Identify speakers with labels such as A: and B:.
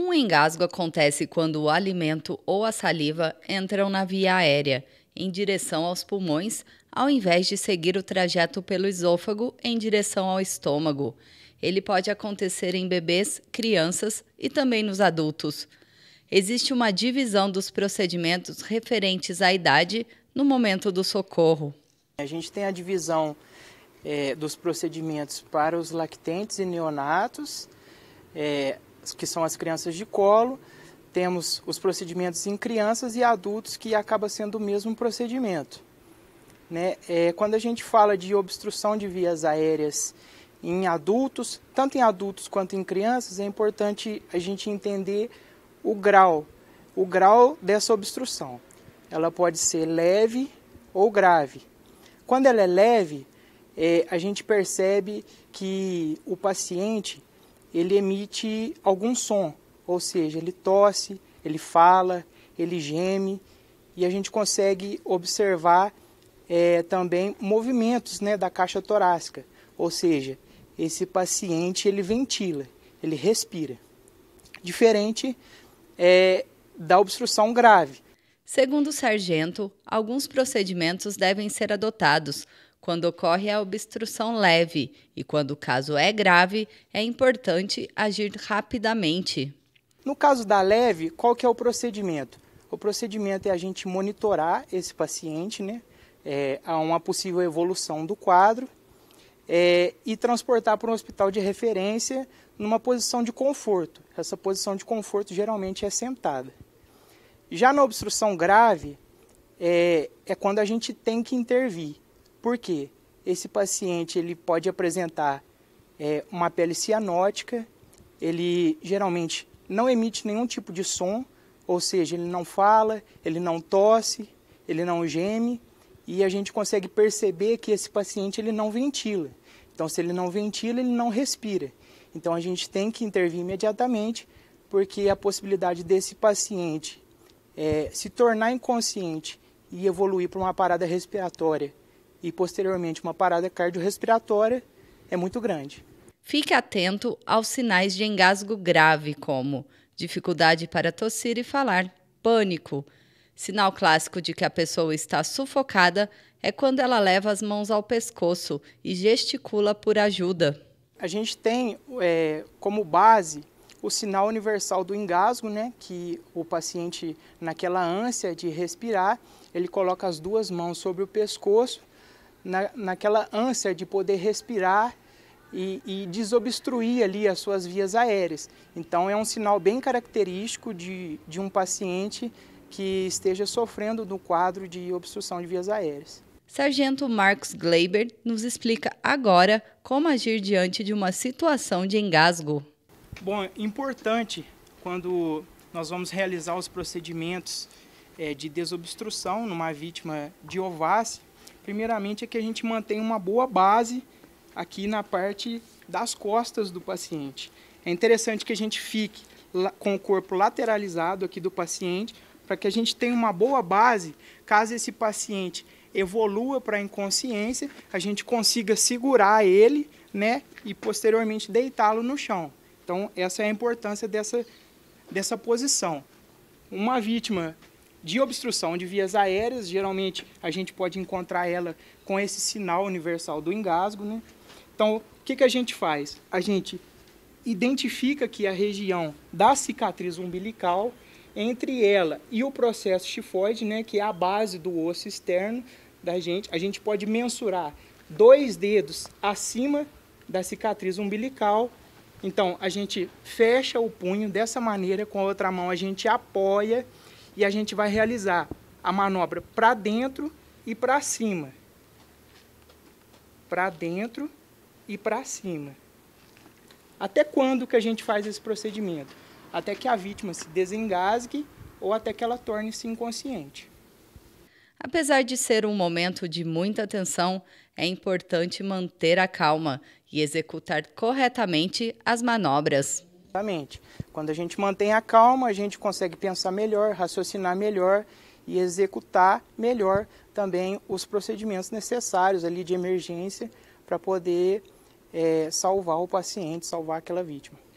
A: Um engasgo acontece quando o alimento ou a saliva entram na via aérea, em direção aos pulmões, ao invés de seguir o trajeto pelo esôfago em direção ao estômago. Ele pode acontecer em bebês, crianças e também nos adultos. Existe uma divisão dos procedimentos referentes à idade no momento do socorro.
B: A gente tem a divisão é, dos procedimentos para os lactentes e neonatos, é, que são as crianças de colo, temos os procedimentos em crianças e adultos, que acaba sendo o mesmo procedimento. Né? É, quando a gente fala de obstrução de vias aéreas em adultos, tanto em adultos quanto em crianças, é importante a gente entender o grau, o grau dessa obstrução. Ela pode ser leve ou grave. Quando ela é leve, é, a gente percebe que o paciente ele emite algum som, ou seja, ele tosse, ele fala, ele geme e a gente consegue observar é, também movimentos né, da caixa torácica, ou seja, esse paciente ele ventila, ele respira,
A: diferente é, da obstrução grave. Segundo o sargento, alguns procedimentos devem ser adotados quando ocorre a obstrução leve e quando o caso é grave, é importante agir rapidamente. No caso da leve, qual que é o procedimento? O procedimento é a gente monitorar
B: esse paciente, né, é, a uma possível evolução do quadro é, e transportar para um hospital de referência numa posição de conforto. Essa posição de conforto geralmente é sentada. Já na obstrução grave, é, é quando a gente tem que intervir porque esse paciente ele pode apresentar é, uma pele cianótica, ele geralmente não emite nenhum tipo de som, ou seja, ele não fala, ele não tosse, ele não geme, e a gente consegue perceber que esse paciente ele não ventila. Então, se ele não ventila, ele não respira. Então, a gente tem que intervir imediatamente, porque a possibilidade desse paciente é, se tornar inconsciente e evoluir para uma parada respiratória e posteriormente uma parada cardiorrespiratória
A: é muito grande. Fique atento aos sinais de engasgo grave, como dificuldade para tossir e falar, pânico. Sinal clássico de que a pessoa está sufocada é quando ela leva as mãos ao pescoço e gesticula por ajuda.
B: A gente tem é, como base o sinal universal do engasgo, né, que o paciente, naquela ânsia de respirar, ele coloca as duas mãos sobre o pescoço na, naquela ânsia de poder respirar e, e, desobstruir ali as suas vias aéreas. Então é um sinal bem característico de, de um paciente que esteja sofrendo do quadro de obstrução de vias aéreas.
A: Sargento Marcos Gleiber nos explica agora como agir diante de uma situação de engasgo.
B: Bom, é importante quando nós vamos realizar os procedimentos é, de desobstrução numa vítima de ovácea, primeiramente é que a gente mantém uma boa base aqui na parte das costas do paciente. É interessante que a gente fique com o corpo lateralizado aqui do paciente, para que a gente tenha uma boa base, caso esse paciente evolua para inconsciência, a gente consiga segurar ele, né, e posteriormente deitá-lo no chão. Então, essa é a importância dessa, dessa posição. Uma vítima de obstrução de vias aéreas. Geralmente a gente pode encontrar ela com esse sinal universal do engasgo. Né? Então, o que, que a gente faz? A gente identifica aqui a região da cicatriz umbilical, entre ela e o processo chifoide, né, que é a base do osso externo da gente, a gente pode mensurar dois dedos acima da cicatriz umbilical. Então, a gente fecha o punho dessa maneira, com a outra mão a gente apoia e a gente vai realizar a manobra para dentro e para cima. Para dentro e para cima. Até quando que a gente faz esse procedimento? Até que a vítima se desengasgue ou até que ela torne-se inconsciente.
A: Apesar de ser um momento de muita tensão, é importante manter a calma e executar corretamente as manobras. Exatamente. Quando a gente
B: mantém a calma, a gente consegue pensar melhor, raciocinar melhor e executar melhor também os procedimentos necessários ali de emergência para poder é, salvar o paciente, salvar aquela vítima.